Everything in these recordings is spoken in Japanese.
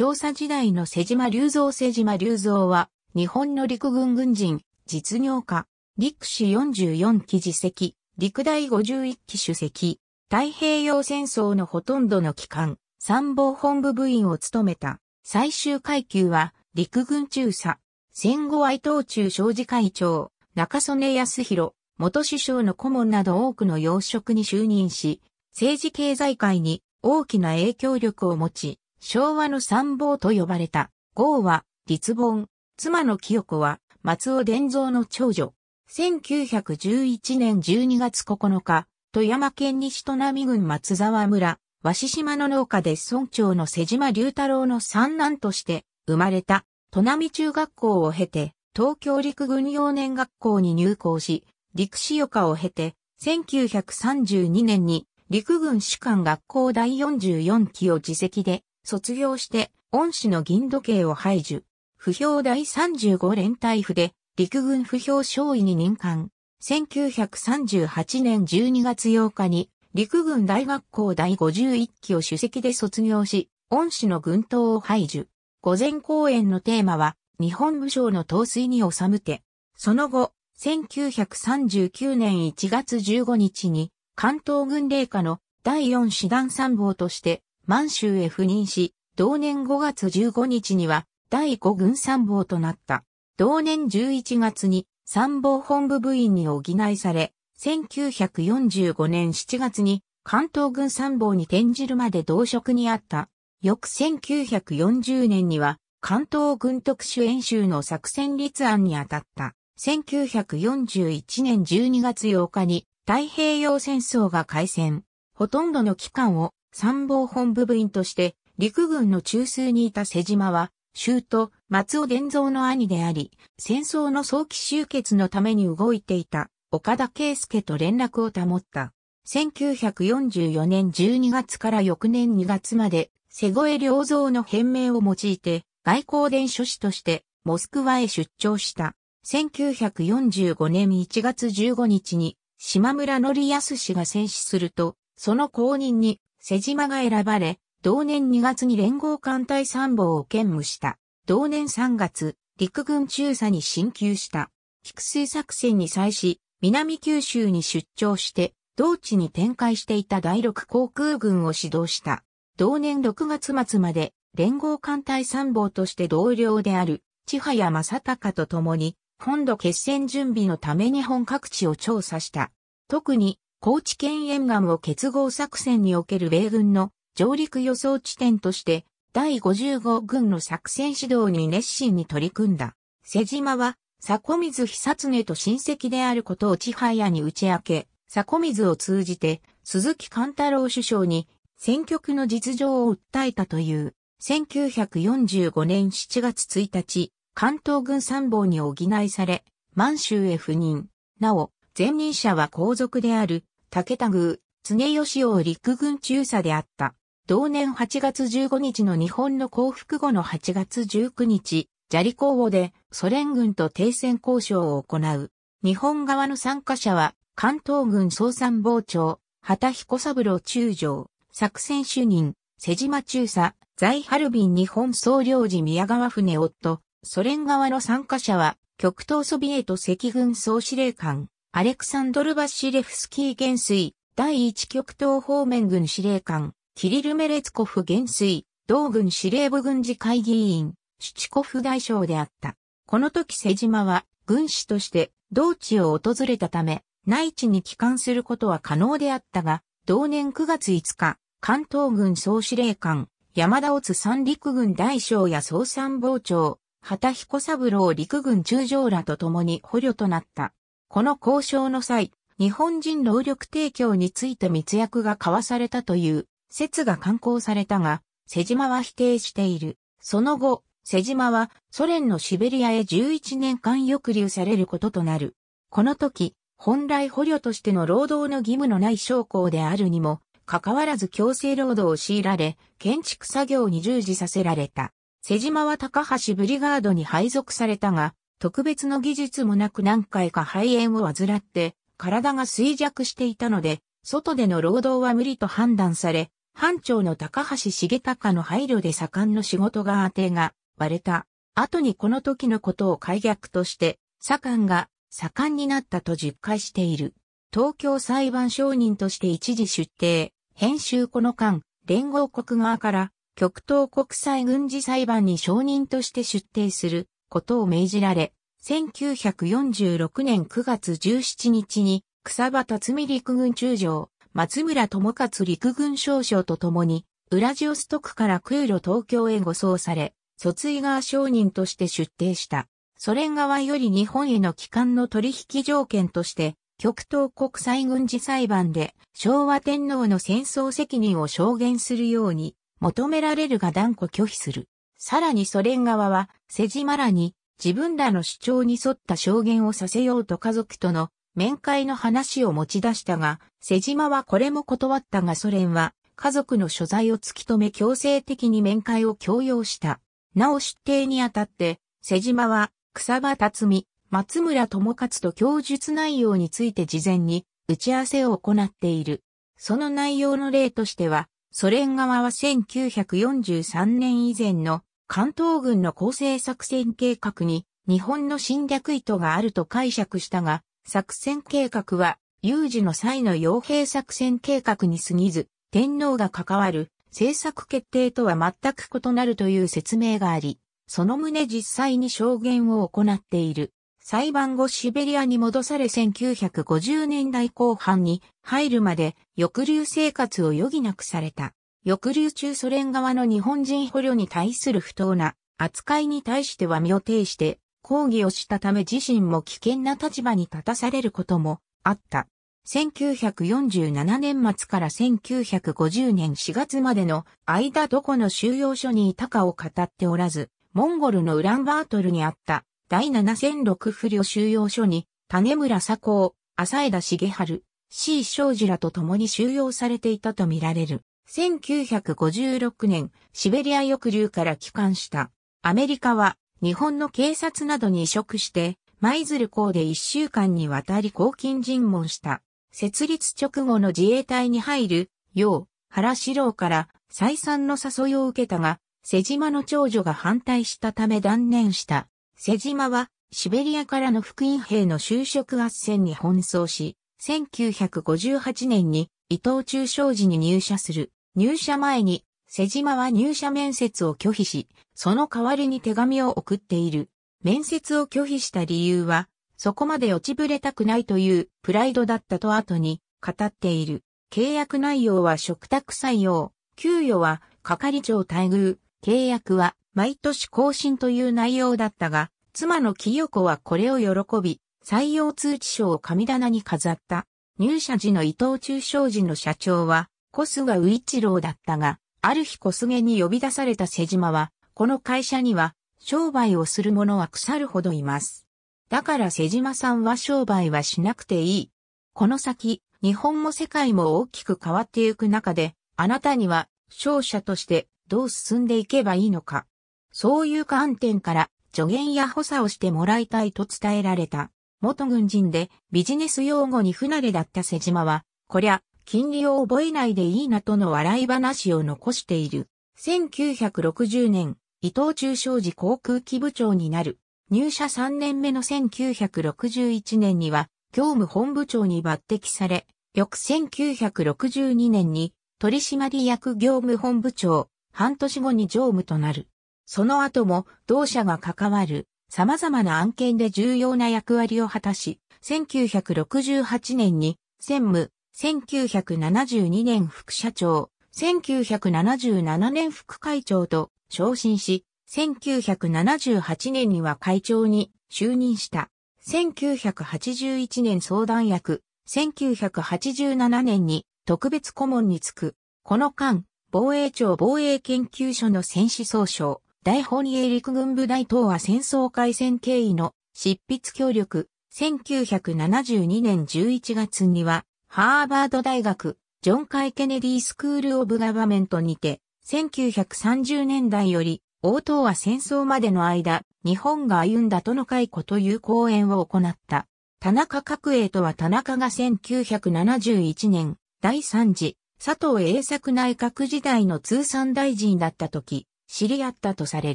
調査時代の瀬島隆三瀬島隆三は、日本の陸軍軍人、実業家、陸士44期次席、陸大51期主席、太平洋戦争のほとんどの期間、参謀本部部員を務めた。最終階級は、陸軍中佐、戦後愛党中商事会長、中曽根康弘、元首相の顧問など多くの要職に就任し、政治経済界に大きな影響力を持ち、昭和の参謀と呼ばれた。号は、立本。妻の清子は、松尾伝蔵の長女。1911年12月9日、富山県西都並郡松沢村、鷲島の農家で村長の瀬島隆太郎の三男として生まれた、都並中学校を経て、東京陸軍幼年学校に入校し、陸士岡科を経て、1932年に陸軍士官学校第44期を自席で卒業して、恩師の銀時計を排除。不評第35連隊府で、陸軍不評少尉に任官。1938年12月8日に、陸軍大学校第51期を主席で卒業し、恩師の軍刀を排除。午前公演のテーマは、日本武将の闘水に収むて。その後、1939年1月15日に、関東軍令下の第4師団参謀として、満州へ赴任し、同年5月15日には第5軍参謀となった。同年11月に参謀本部部員に補いされ、1945年7月に関東軍参謀に転じるまで同職にあった。翌1940年には関東軍特殊演習の作戦立案に当たった。1941年12月8日に太平洋戦争が開戦。ほとんどの期間を参謀本部部員として陸軍の中枢にいた瀬島は、州と松尾伝蔵の兄であり、戦争の早期終結のために動いていた岡田圭介と連絡を保った。1944年12月から翌年2月まで、瀬越良造の変名を用いて、外交伝書士としてモスクワへ出張した。1945年1月15日に島村則康氏が戦死すると、その後任に瀬島が選ばれ、同年2月に連合艦隊参謀を兼務した。同年3月、陸軍中佐に進級した。菊水作戦に際し、南九州に出張して、同地に展開していた第六航空軍を指導した。同年6月末まで、連合艦隊参謀として同僚である、千早正隆と共に、本土決戦準備のため日本各地を調査した。特に、高知県沿岸を結合作戦における米軍の上陸予想地点として、第55軍の作戦指導に熱心に取り組んだ。瀬島は、佐古水久常と親戚であることを千早に打ち明け、佐古水を通じて、鈴木貫太郎首相に、選挙区の実情を訴えたという、1945年7月1日、関東軍参謀に補いされ、満州へ赴任。なお、前任者は皇族である、武田宮、常吉王陸軍中佐であった。同年8月15日の日本の降伏後の8月19日、砂利公語でソ連軍と停戦交渉を行う。日本側の参加者は、関東軍総参謀長、畑彦三郎中将、作戦主任、瀬島中佐、在ハルビン日本総領事宮川船夫、ソ連側の参加者は、極東ソビエト赤軍総司令官、アレクサンドル・バッシレフスキー元帥、第一極東方面軍司令官、キリル・メレツコフ元帥、同軍司令部軍事会議員、シチコフ大将であった。この時瀬島は、軍師として、同地を訪れたため、内地に帰還することは可能であったが、同年9月5日、関東軍総司令官、山田ツ三陸軍大将や総参謀長、畑彦三郎陸軍中将らと共に捕虜となった。この交渉の際、日本人労力提供について密約が交わされたという説が刊行されたが、瀬島は否定している。その後、瀬島はソ連のシベリアへ11年間抑留されることとなる。この時、本来捕虜としての労働の義務のない将校であるにも、かかわらず強制労働を強いられ、建築作業に従事させられた。瀬島は高橋ブリガードに配属されたが、特別の技術もなく何回か肺炎を患って、体が衰弱していたので、外での労働は無理と判断され、班長の高橋重隆の配慮で盛んの仕事が当てが割れた。後にこの時のことを解逆として、左官が盛んになったと実戒している。東京裁判証人として一時出廷、編集この間、連合国側から極東国際軍事裁判に証人として出廷することを命じられ、1946年9月17日に草場辰巳陸軍中将、松村智勝陸軍少将と共に、ウラジオストクから空路東京へ護送され、卒井川商人として出廷した。ソ連側より日本への帰還の取引条件として、極東国際軍事裁判で昭和天皇の戦争責任を証言するように求められるが断固拒否する。さらにソ連側は、セジマラに自分らの主張に沿った証言をさせようと家族との面会の話を持ち出したが、瀬島はこれも断ったがソ連は家族の所在を突き止め強制的に面会を強要した。なお出廷にあたって、瀬島は草場辰美、松村智勝と供述内容について事前に打ち合わせを行っている。その内容の例としては、ソ連側は1943年以前の関東軍の構成作戦計画に日本の侵略意図があると解釈したが、作戦計画は有事の際の傭兵作戦計画に過ぎず、天皇が関わる政策決定とは全く異なるという説明があり、その旨実際に証言を行っている。裁判後シベリアに戻され1950年代後半に入るまで抑留生活を余儀なくされた。抑留中ソ連側の日本人捕虜に対する不当な扱いに対しては身を挺して抗議をしたため自身も危険な立場に立たされることもあった。1947年末から1950年4月までの間どこの収容所にいたかを語っておらず、モンゴルのウランバートルにあった第7006不良収容所に種村佐高、浅枝茂春、C 少子らと共に収容されていたとみられる。1956年、シベリア抑留から帰還した。アメリカは、日本の警察などに移植して、舞鶴港で一週間にわたり抗菌尋問した。設立直後の自衛隊に入る、よう、原四郎から再三の誘いを受けたが、瀬島の長女が反対したため断念した。瀬島は、シベリアからの福音兵の就職圧戦に奔走し、1958年に伊藤忠商事に入社する。入社前に、瀬島は入社面接を拒否し、その代わりに手紙を送っている。面接を拒否した理由は、そこまで落ちぶれたくないというプライドだったと後に語っている。契約内容は食卓採用、給与は係長待遇、契約は毎年更新という内容だったが、妻の清子はこれを喜び、採用通知書を神棚に飾った。入社時の伊藤忠商事の社長は、小菅宇一郎だったが、ある日小菅に呼び出された瀬島は、この会社には商売をする者は腐るほどいます。だから瀬島さんは商売はしなくていい。この先、日本も世界も大きく変わっていく中で、あなたには商社としてどう進んでいけばいいのか。そういう観点から助言や補佐をしてもらいたいと伝えられた。元軍人でビジネス用語に不慣れだった瀬島は、こりゃ金利を覚えないでいいなとの笑い話を残している。1960年、伊藤忠商事航空機部長になる。入社3年目の1961年には、業務本部長に抜擢され、翌1962年に取締役業務本部長、半年後に常務となる。その後も同社が関わる様々な案件で重要な役割を果たし、1968年に専務、1972年副社長、1977年副会長と昇進し、1978年には会長に就任した。1981年相談役、1987年に特別顧問に就く。この間、防衛庁防衛研究所の戦士総称、大本営陸軍部大東亜戦争開戦経緯の執筆協力、1972年11月にはハーバード大学、ジョン・カイ・ケネディ・スクール・オブ・ガバメントにて、1930年代より、応答は戦争までの間、日本が歩んだとの解雇という講演を行った。田中角栄とは田中が1971年、第3次、佐藤栄作内閣時代の通産大臣だった時、知り合ったとされ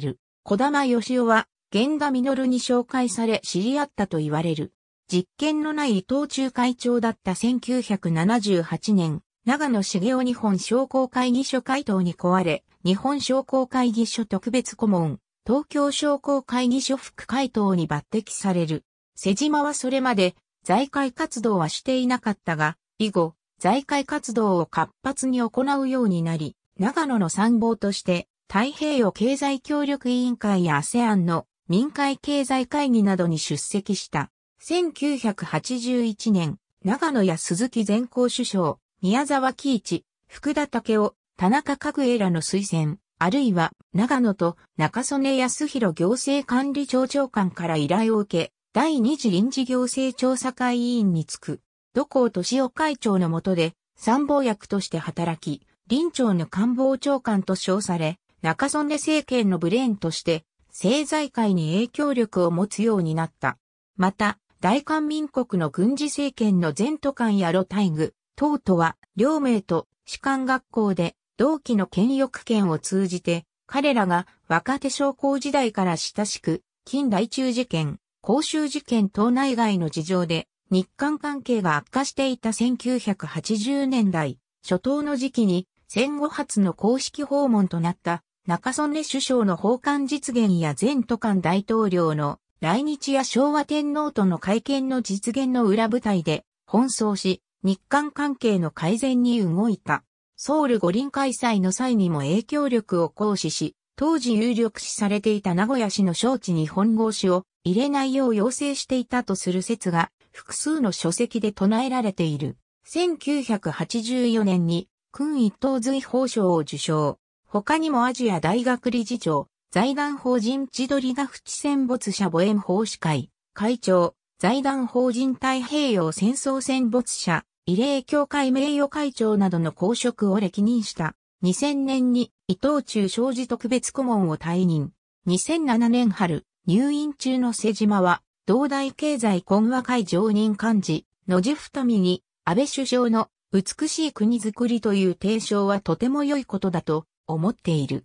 る。小玉義夫は、源田実に紹介され知り合ったと言われる。実権のない伊藤忠会長だった1978年、長野茂雄日本商工会議所会頭に壊れ、日本商工会議所特別顧問、東京商工会議所副会頭に抜擢される。瀬島はそれまで財界活動はしていなかったが、以後、財界活動を活発に行うようになり、長野の参謀として、太平洋経済協力委員会や ASEAN の民会経済会議などに出席した。1981年、長野や鈴木前行首相、宮沢喜一、福田武雄、田中角栄らの推薦、あるいは長野と中曽根康弘行政管理庁長官から依頼を受け、第二次臨時行政調査会委員に就く、土光敏夫会長の下で参謀役として働き、林長の官房長官と称され、中曽根政権のブレーンとして、政財界に影響力を持つようになった。また、大韓民国の軍事政権の前途官や露大具、等とは、両名と士官学校で同期の権力権を通じて、彼らが若手将校時代から親しく、近代中事件、公衆事件等内外の事情で、日韓関係が悪化していた1980年代、初頭の時期に戦後初の公式訪問となった中曽根首相の訪韓実現や前都韓大統領の来日や昭和天皇との会見の実現の裏舞台で、奔走し、日韓関係の改善に動いた。ソウル五輪開催の際にも影響力を行使し、当時有力視されていた名古屋市の招致に本郷氏を入れないよう要請していたとする説が複数の書籍で唱えられている。1984年に、君一等随法賞を受賞。他にもアジア大学理事長、財団法人千鳥ヶ淵戦没者母縁奉仕会、会長、財団法人太平洋戦争戦没者、慰霊協会名誉会長などの公職を歴任した。2000年に伊藤忠商事特別顧問を退任。2007年春、入院中の瀬島は、同大経済懇話会常任幹事、野地太美に、安倍首相の美しい国づくりという提唱はとても良いことだと思っている。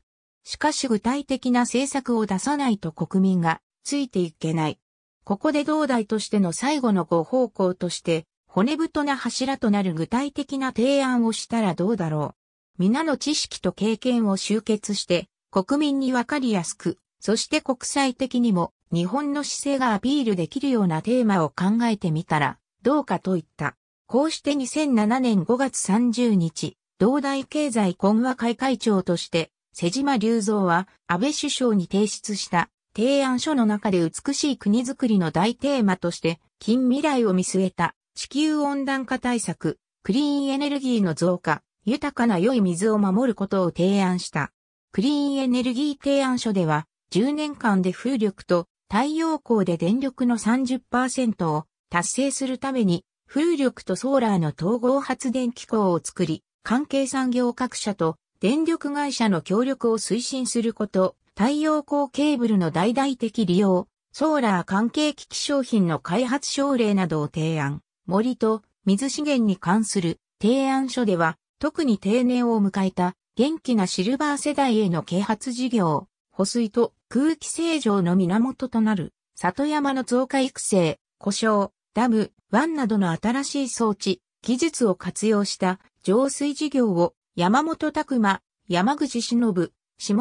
しかし具体的な政策を出さないと国民がついていけない。ここで同代としての最後のご方向として、骨太な柱となる具体的な提案をしたらどうだろう。皆の知識と経験を集結して、国民にわかりやすく、そして国際的にも日本の姿勢がアピールできるようなテーマを考えてみたらどうかといった。こうして2007年5月30日、同大経済懇和会会長として瀬島隆三は安倍首相に提出した提案書の中で美しい国づくりの大テーマとして近未来を見据えた地球温暖化対策、クリーンエネルギーの増加、豊かな良い水を守ることを提案した。クリーンエネルギー提案書では10年間で風力と太陽光で電力の30%を達成するために風力とソーラーの統合発電機構を作り、関係産業各社と電力会社の協力を推進すること、太陽光ケーブルの大々的利用、ソーラー関係機器商品の開発奨励などを提案、森と水資源に関する提案書では、特に定年を迎えた元気なシルバー世代への啓発事業、保水と空気清浄の源となる、里山の増加育成、故障、ダム、湾などの新しい装置、技術を活用した浄水事業を山本拓馬、山口忍、下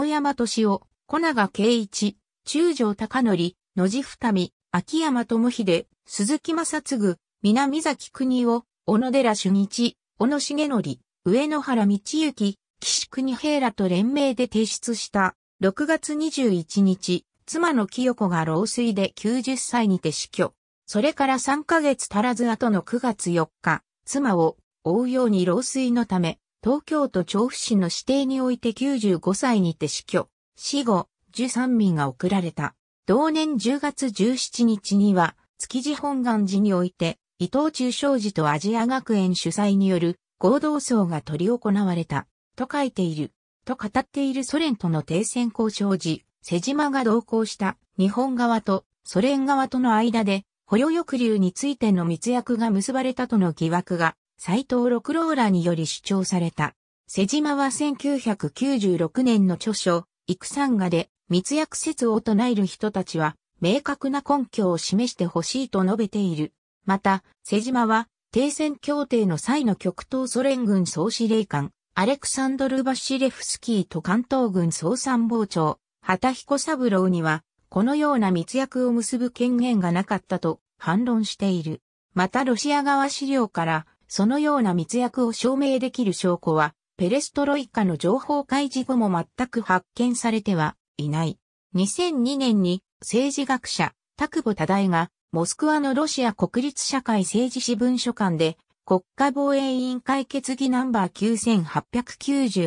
山敏夫、小長圭一、中条隆則、野地二見、秋山智秀、鈴木正嗣、南崎国夫、小野寺俊一、小野重則、上野原道行、岸国平らと連名で提出した、6月21日、妻の清子が老衰で90歳にて死去。それから3ヶ月足らず後の9月4日、妻を追うように老衰のため、東京都調布市の指定において95歳にて死去、死後、十三民が送られた。同年10月17日には、築地本願寺において、伊藤忠商事とアジア学園主催による合同葬が取り行われた、と書いている、と語っているソ連との停戦交渉時、瀬島が同行した日本側とソ連側との間で、捕虜抑留についての密約が結ばれたとの疑惑が斎藤六郎らにより主張された。瀬島は1996年の著書、育三画で密約説を唱える人たちは、明確な根拠を示してほしいと述べている。また、瀬島は、停戦協定の際の極東ソ連軍総司令官、アレクサンドル・バシレフスキーと関東軍総参謀長、畑彦三郎には、このような密約を結ぶ権限がなかったと反論している。またロシア側資料から、そのような密約を証明できる証拠は、ペレストロイカの情報開示後も全く発見されてはいない。2002年に政治学者、クボ・タダイが、モスクワのロシア国立社会政治史文書館で、国家防衛委員会決議ナンバー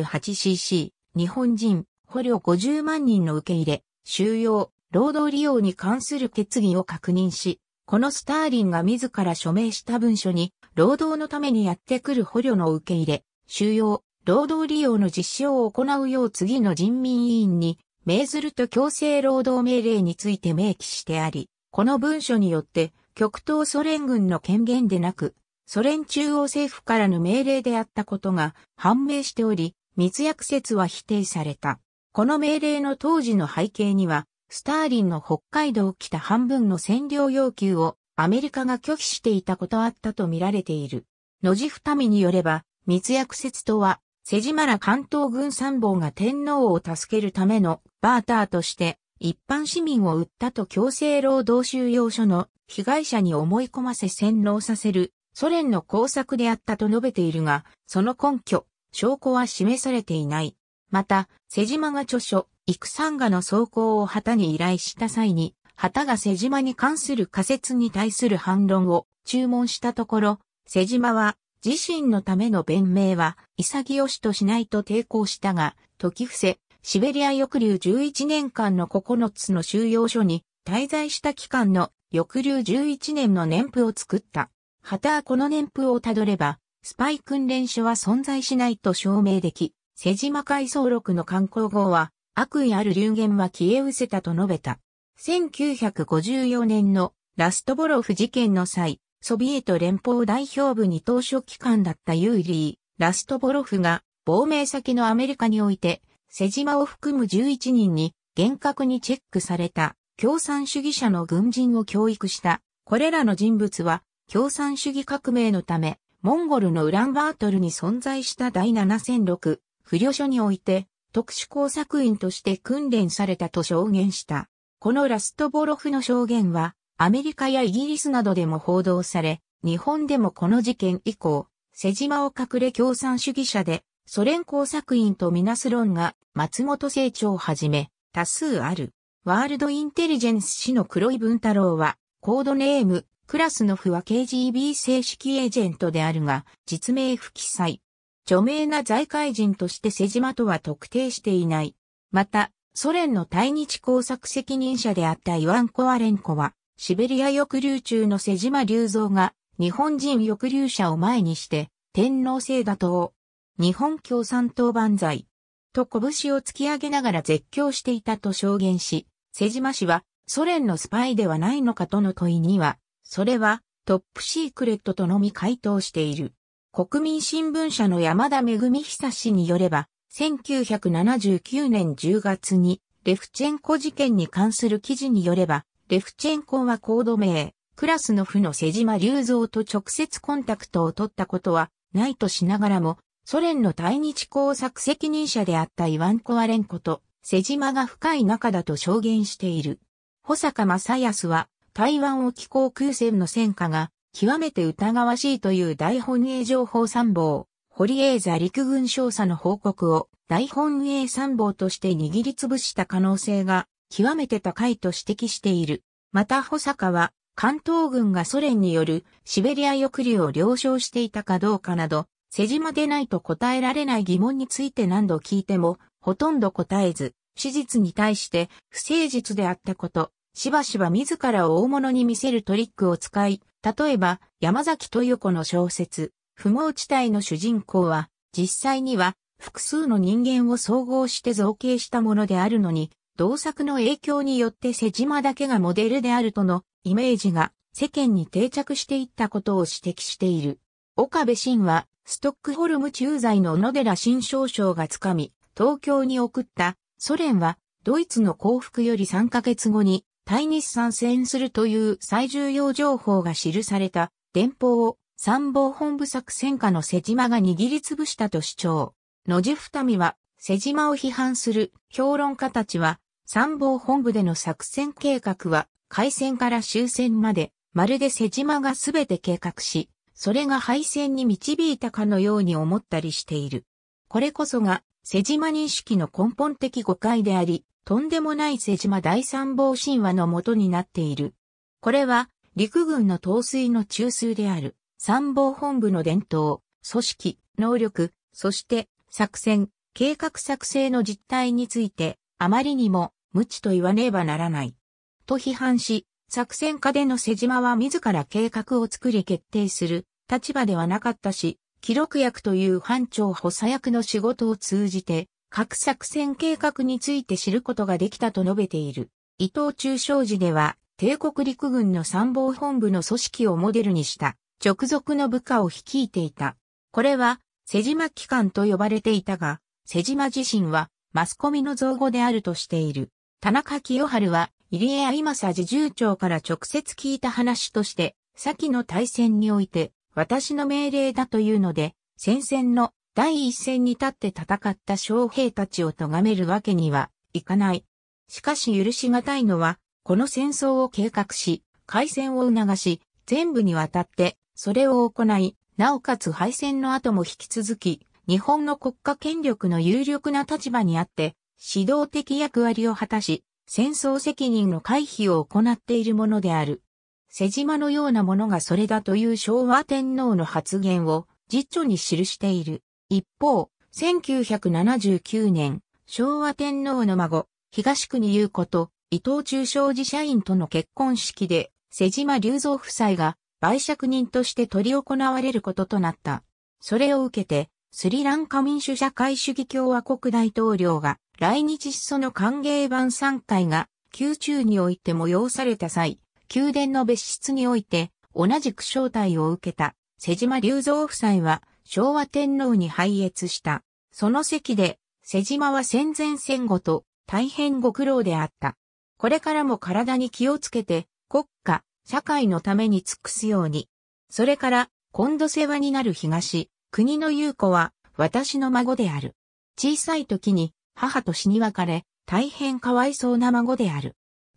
9898cc、日本人、捕虜50万人の受け入れ、収容、労働利用に関する決議を確認し、このスターリンが自ら署名した文書に労働のためにやってくる捕虜の受け入れ、収容、労働利用の実施を行うよう次の人民委員に命ずると強制労働命令について明記してあり、この文書によって極東ソ連軍の権限でなく、ソ連中央政府からの命令であったことが判明しており、密約説は否定された。この命令の当時の背景には、スターリンの北海道北半分の占領要求をアメリカが拒否していたことあったと見られている。野地二見によれば、密約説とは、瀬島ら関東軍参謀が天皇を助けるためのバーターとして、一般市民を売ったと強制労働収容所の被害者に思い込ませ洗脳させるソ連の工作であったと述べているが、その根拠、証拠は示されていない。また、瀬島が著書、幾三画の走行を旗に依頼した際に、旗が瀬島に関する仮説に対する反論を注文したところ、瀬島は自身のための弁明は潔しとしないと抵抗したが、時伏せ、シベリア抑留11年間の9つの収容所に滞在した期間の抑留11年の年譜を作った。旗はこの年譜をたどれば、スパイ訓練所は存在しないと証明でき、瀬島海藻録の観光号は、悪意ある流言は消え失せたと述べた。1954年のラストボロフ事件の際、ソビエト連邦代表部に当初機関だったユーリー・ラストボロフが亡命先のアメリカにおいて、瀬島を含む11人に厳格にチェックされた共産主義者の軍人を教育した。これらの人物は共産主義革命のため、モンゴルのウランバートルに存在した第7006不慮所において特殊工作員として訓練されたと証言した。このラストボロフの証言は、アメリカやイギリスなどでも報道され、日本でもこの事件以降、瀬島を隠れ共産主義者で、ソ連工作員とみなす論が、松本清張をはじめ、多数ある。ワールドインテリジェンス氏の黒井文太郎は、コードネーム、クラスノフは KGB 正式エージェントであるが、実名不記載。著名な財界人として瀬島とは特定していない。また、ソ連の対日工作責任者であったイワン・コアレンコは、シベリア抑留中の瀬島隆三が、日本人抑留者を前にして、天皇制打倒、日本共産党万歳、と拳を突き上げながら絶叫していたと証言し、瀬島氏は、ソ連のスパイではないのかとの問いには、それは、トップシークレットとのみ回答している。国民新聞社の山田恵久氏によれば、1979年10月にレフチェンコ事件に関する記事によれば、レフチェンコはコード名、クラスの負の瀬島隆三と直接コンタクトを取ったことはないとしながらも、ソ連の対日工作責任者であったイワン・コアレンコと瀬島が深い仲だと証言している。保坂正康は台湾沖航空船の戦果が極めて疑わしいという大本営情報参謀、堀江座陸軍少佐の報告を大本営参謀として握りつぶした可能性が極めて高いと指摘している。また保坂は関東軍がソ連によるシベリア抑留を了承していたかどうかなど、世島でないと答えられない疑問について何度聞いても、ほとんど答えず、史実に対して不誠実であったこと、しばしば自らを大物に見せるトリックを使い、例えば山崎豊子の小説、不毛地帯の主人公は、実際には複数の人間を総合して造形したものであるのに、同作の影響によって瀬島だけがモデルであるとのイメージが世間に定着していったことを指摘している。岡部慎は、ストックホルム駐在の小野寺新少将がつかみ、東京に送ったソ連は、ドイツの降伏より3ヶ月後に、対日参戦するという最重要情報が記された電報を参謀本部作戦下の瀬島が握りつぶしたと主張。野地二見は、瀬島を批判する評論家たちは、参謀本部での作戦計画は、開戦から終戦まで、まるで瀬島がすべて計画し、それが敗戦に導いたかのように思ったりしている。これこそが、瀬島認識の根本的誤解であり、とんでもない瀬島第三謀神話のもとになっている。これは、陸軍の統帥の中枢である。参謀本部の伝統、組織、能力、そして作戦、計画作成の実態について、あまりにも無知と言わねばならない。と批判し、作戦下での瀬島は自ら計画を作り決定する立場ではなかったし、記録役という班長補佐役の仕事を通じて、各作戦計画について知ることができたと述べている。伊藤忠商事では、帝国陸軍の参謀本部の組織をモデルにした直属の部下を率いていた。これは、瀬島機関と呼ばれていたが、瀬島自身は、マスコミの造語であるとしている。田中清春は、入江愛正次重長から直接聞いた話として、先の大戦において、私の命令だというので、戦線の第一線に立って戦った将兵たちを咎めるわけにはいかない。しかし許しがたいのは、この戦争を計画し、開戦を促し、全部にわたってそれを行い、なおかつ敗戦の後も引き続き、日本の国家権力の有力な立場にあって、指導的役割を果たし、戦争責任の回避を行っているものである。瀬島のようなものがそれだという昭和天皇の発言を実著に記している。一方、1979年、昭和天皇の孫、東国優子と伊藤忠商事社員との結婚式で、瀬島隆三夫妻が売借人として取り行われることとなった。それを受けて、スリランカ民主社会主義共和国大統領が来日しその歓迎版参会が宮中において催された際、宮殿の別室において同じく招待を受けた瀬島隆三夫妻は昭和天皇に拝謁した。その席で瀬島は戦前戦後と大変ご苦労であった。これからも体に気をつけて国家、社会のために尽くすように。それから、今度世話になる東、国の優子は、私の孫である。小さい時に、母と死に別れ、大変かわいそうな孫である。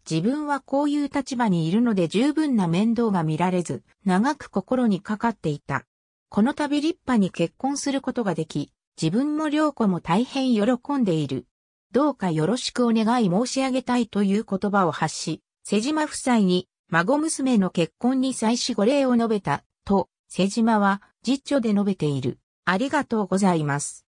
自分はこういう立場にいるので十分な面倒が見られず、長く心にかかっていた。この度立派に結婚することができ、自分も良子も大変喜んでいる。どうかよろしくお願い申し上げたいという言葉を発し、瀬島夫妻に孫娘の結婚に際しご礼を述べた、と、瀬島は、実著で述べている。ありがとうございます。